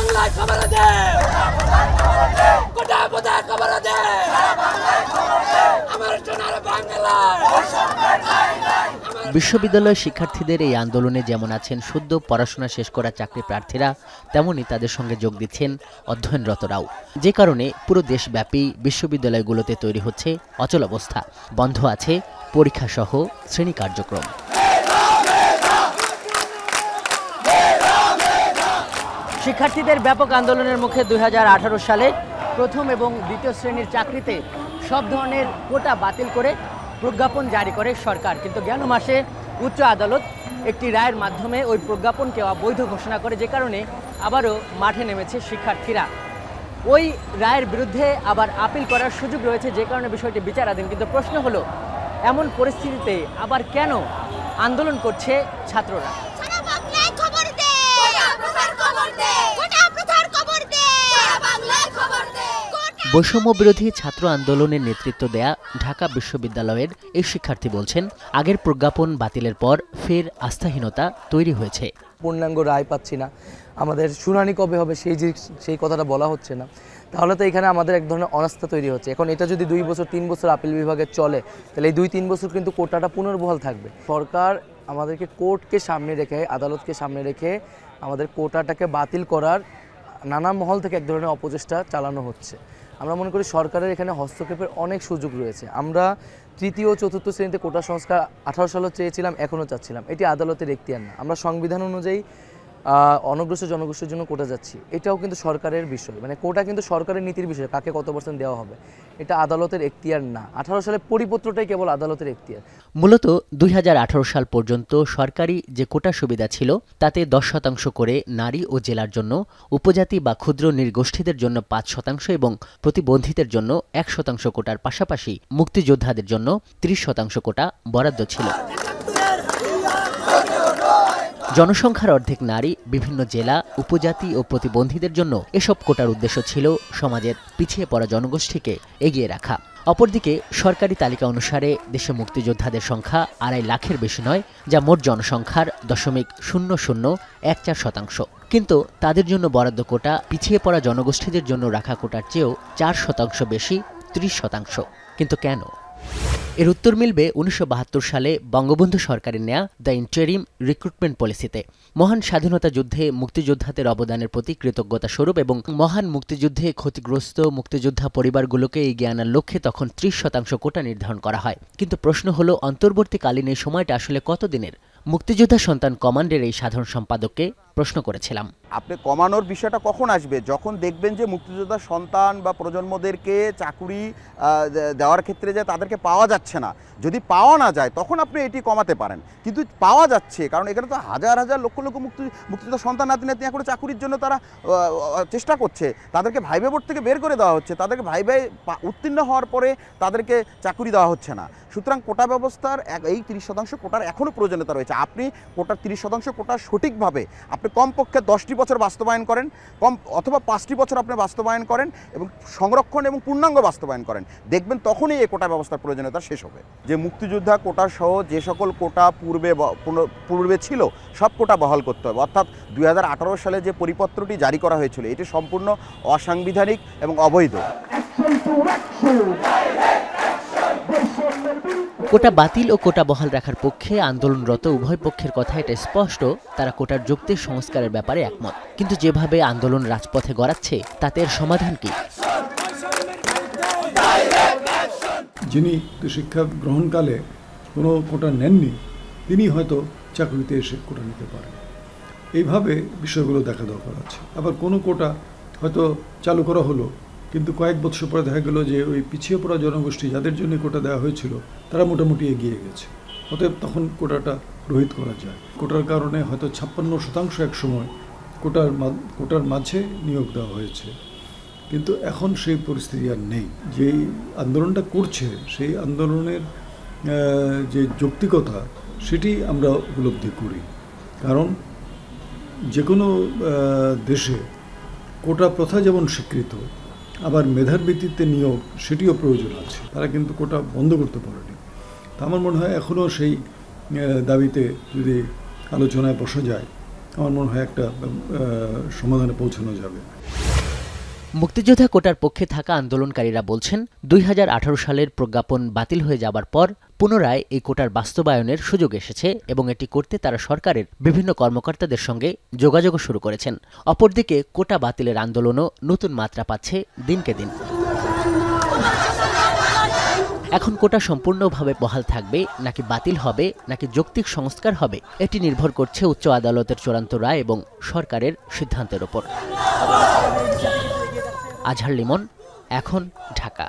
বাংলায় খবর কোথায় খবর আমার সোনার বাংলায় বিশ্ববিদ্যালয় শিক্ষার্থীদের এই আন্দোলনে যেমন আছেন সদ্য পড়াশোনা শেষ করা চাকরি প্রার্থীরা তেমনই তাদের সঙ্গে যোগ দিচ্ছেন অধ্যয়নরতরাও যে কারণে পুরো দেশব্যাপী বিশ্ববিদ্যালয়গুলোতে তৈরি হচ্ছে অচল অবস্থা বন্ধ আছে পরীক্ষাসহ শ্রেণী কার্যক্রম শিক্ষার্থীদের ব্যাপক আন্দোলনের মুখে দুই সালে প্রথম এবং দ্বিতীয় শ্রেণীর চাকরিতে সব ধরনের কোটা বাতিল করে প্রজ্ঞাপন জারি করে সরকার কিন্তু গেল মাসে উচ্চ আদালত একটি রায়ের মাধ্যমে ওই প্রজ্ঞাপনকে অবৈধ ঘোষণা করে যে কারণে আবারও মাঠে নেমেছে শিক্ষার্থীরা ওই রায়ের বিরুদ্ধে আবার আপিল করার সুযোগ রয়েছে যে কারণে বিষয়টি বিচারাধীন কিন্তু প্রশ্ন হলো এমন পরিস্থিতিতে আবার কেন আন্দোলন করছে ছাত্ররা বৈষম্য বিরোধী ছাত্র আন্দোলনের নেতৃত্ব দেয়া ঢাকা বিশ্ববিদ্যালয়ের এই শিক্ষার্থী বলছেন আগের প্রজ্ঞাপন বাতিলের পর ফের আস্থাহীনতা তৈরি হয়েছে পূর্ণাঙ্গ রায় পাচ্ছি না আমাদের শুনানি কবে হবে সেই সেই কথাটা বলা হচ্ছে না তাহলে তো এখানে আমাদের এক ধরনের অনাস্থা তৈরি হচ্ছে এখন এটা যদি দুই বছর তিন বছর আপিল বিভাগে চলে তাহলে এই দুই তিন বছর কিন্তু কোটাটা পুনর্বহাল থাকবে সরকার আমাদেরকে কোর্টকে সামনে রেখে আদালতকে সামনে রেখে আমাদের কোটাটাকে বাতিল করার নানা মহল থেকে এক ধরনের অপচেষ্টা চালানো হচ্ছে আমরা মনে করি সরকারের এখানে হস্তক্ষেপের অনেক সুযোগ রয়েছে আমরা তৃতীয় চতুর্থ শ্রেণীতে কোটা সংস্কার আঠারো সালও চেয়েছিলাম এখনও চাচ্ছিলাম এটি আদালতের আর না আমরা সংবিধান অনুযায়ী অনগ্রস্ত জনগোষ্ঠীর জন্য কোটা যাচ্ছি এটাও কিন্তু সরকারের বিষয় মানে কোটা কিন্তু সরকারের নীতির বিষয় কাকে কত পার্সেন্ট দেওয়া হবে এটা আদালতের এখতিয়ার না আঠারো সালের পরিপত্রটাই কেবল আদালতের এখতিয়ার মূলত দুই সাল পর্যন্ত সরকারি যে কোটা সুবিধা ছিল তাতে দশ শতাংশ করে নারী ও জেলার জন্য উপজাতি বা ক্ষুদ্র নির্গোষ্ঠীদের জন্য পাঁচ শতাংশ এবং প্রতিবন্ধীদের জন্য এক শতাংশ কোটার পাশাপাশি মুক্তিযোদ্ধাদের জন্য ত্রিশ শতাংশ কোটা বরাদ্দ ছিল জনসংখ্যার অর্ধেক নারী বিভিন্ন জেলা উপজাতি ও প্রতিবন্ধীদের জন্য এসব কোটার উদ্দেশ্য ছিল সমাজের পিছিয়ে পড়া জনগোষ্ঠীকে এগিয়ে রাখা অপরদিকে সরকারি তালিকা অনুসারে দেশে মুক্তিযোদ্ধাদের সংখ্যা আড়াই লাখের বেশি নয় যা মোট জনসংখ্যার দশমিক শূন্য শূন্য এক চার শতাংশ কিন্তু তাদের জন্য বরাদ্দ কোটা পিছিয়ে পড়া জনগোষ্ঠীদের জন্য রাখা কোটার চেয়েও চার শতাংশ বেশি ত্রিশ শতাংশ কিন্তু কেন এর উত্তর মিলবে উনিশশো সালে বঙ্গবন্ধু সরকারের নেয়া দ্য ইন্টারিম রিক্রুটমেন্ট পলিসিতে মহান স্বাধীনতা যুদ্ধে মুক্তিযোদ্ধাদের অবদানের প্রতি কৃতজ্ঞতা স্বরূপ এবং মহান মুক্তিযুদ্ধে ক্ষতিগ্রস্ত মুক্তিযোদ্ধা পরিবারগুলোকে এগিয়ে আনার লক্ষ্যে তখন ত্রিশ শতাংশ কোটা নির্ধারণ করা হয় কিন্তু প্রশ্ন হলো অন্তর্বর্তীকালীন এই সময়টা আসলে কতদিনের মুক্তিযোদ্ধা সন্তান কমান্ডের এই সাধারণ সম্পাদককে প্রশ্ন করেছিলাম আপনি কমানোর বিষয়টা কখন আসবে যখন দেখবেন যে মুক্তিযোদ্ধা সন্তান বা প্রজন্মদেরকে চাকুরি দেওয়ার ক্ষেত্রে যে তাদেরকে পাওয়া যাচ্ছে না যদি পাওয়া না যায় তখন আপনি এটি কমাতে পারেন কিন্তু পাওয়া যাচ্ছে কারণ এখানে তো হাজার হাজার লক্ষ লক্ষ মুক্তি মুক্তিযোদ্ধা সন্তান নাতি নাতি এখন চাকুরির জন্য তারা চেষ্টা করছে তাদেরকে ভাইবে বোর্ড থেকে বের করে দেওয়া হচ্ছে তাদেরকে ভাই ভাই উত্তীর্ণ হওয়ার পরে তাদেরকে চাকুরি দেওয়া হচ্ছে না সুতরাং কোটা ব্যবস্থার এই তিরিশ শতাংশ কোটার এখনও প্রয়োজনীয়তা রয়েছে আপনি কোটার তিরিশ শতাংশ কোটা সঠিকভাবে আপনি কমপক্ষে দশটি বছর বাস্তবায়ন করেন কম অথবা পাঁচটি বছর আপনি বাস্তবায়ন করেন এবং সংরক্ষণ এবং পূর্ণাঙ্গ বাস্তবায়ন করেন দেখবেন তখনই এই কোটা ব্যবস্থার প্রয়োজনীয়তা শেষ হবে যে মুক্তিযোদ্ধা কোটা সহ যে সকল কোটা পূর্বে পূর্বে ছিল সব কোটা বহাল করতে হবে অর্থাৎ দুই সালে যে পরিপত্রটি জারি করা হয়েছিল এটি সম্পূর্ণ অসাংবিধানিক এবং অবৈধ কোটা বাতিল ও কোটা বহাল রাখার পক্ষে আন্দোলনরত উভয় পক্ষের কথা এটা স্পষ্ট তারা কোটার যুক্তির সংস্কারের ব্যাপারে একমত কিন্তু যেভাবে আন্দোলন রাজপথে গড়াচ্ছে তাতে এর সমাধান কি যিনি শিক্ষা গ্রহণকালে কোনো কোটা নেননি তিনি হয়তো চাকরিতে এসে কোটা নিতে পারেন এইভাবে বিষয়গুলো দেখা দরকার আছে আবার কোনো কোটা হয়তো চালু করা হলো কিন্তু কয়েক বছর পরে দেখা গেল যে ওই পিছিয়ে পড়া জনগোষ্ঠী যাদের জন্য কোটা দেওয়া হয়েছিল তারা মোটামুটি এগিয়ে গেছে অতএব তখন কোটাটা রোহিত করা যায় কোটার কারণে হয়তো ছাপ্পান্ন শতাংশ এক সময় কোটার কোটার মাঝে নিয়োগ দেওয়া হয়েছে কিন্তু এখন সেই পরিস্থিতি আর নেই যে আন্দোলনটা করছে সেই আন্দোলনের যে যৌক্তিকতা সেটি আমরা উপলব্ধি করি কারণ যে কোনো দেশে কোটা প্রথা যেমন স্বীকৃত আবার মেধার ভিত্তিতে নিয়োগ সেটিও প্রয়োজন আছে তারা কিন্তু কোটা বন্ধ করতে পারেনি তা আমার মনে হয় এখনও সেই দাবিতে যদি আলোচনায় বসা যায় আমার মনে হয় একটা সমাধানে পৌঁছানো যাবে মুক্তিযোদ্ধা কোটার পক্ষে থাকা আন্দোলনকারীরা বলছেন দুই সালের প্রজ্ঞাপন বাতিল হয়ে যাবার পর পুনরায় এই কোটার বাস্তবায়নের সুযোগ এসেছে এবং এটি করতে তারা সরকারের বিভিন্ন কর্মকর্তাদের সঙ্গে যোগাযোগ শুরু করেছেন অপরদিকে কোটা বাতিলের আন্দোলনও নতুন মাত্রা পাচ্ছে দিনকে দিন এখন কোটা সম্পূর্ণভাবে বহাল থাকবে নাকি বাতিল হবে নাকি যৌক্তিক সংস্কার হবে এটি নির্ভর করছে উচ্চ আদালতের চূড়ান্ত রায় এবং সরকারের সিদ্ধান্তের ওপর আজহার লিমন এখন ঢাকা